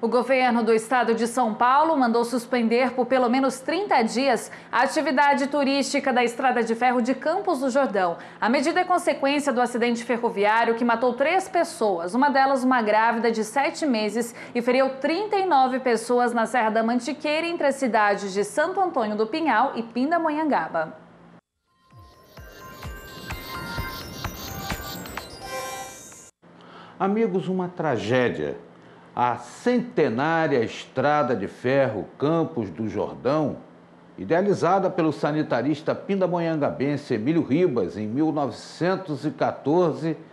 O governo do estado de São Paulo mandou suspender por pelo menos 30 dias a atividade turística da estrada de ferro de Campos do Jordão. A medida é consequência do acidente ferroviário que matou três pessoas, uma delas uma grávida de sete meses, e feriu 39 pessoas na Serra da Mantiqueira, entre as cidades de Santo Antônio do Pinhal e Pindamonhangaba. Amigos, uma tragédia a centenária estrada de ferro Campos do Jordão, idealizada pelo sanitarista pindamonhangabense Emílio Ribas em 1914,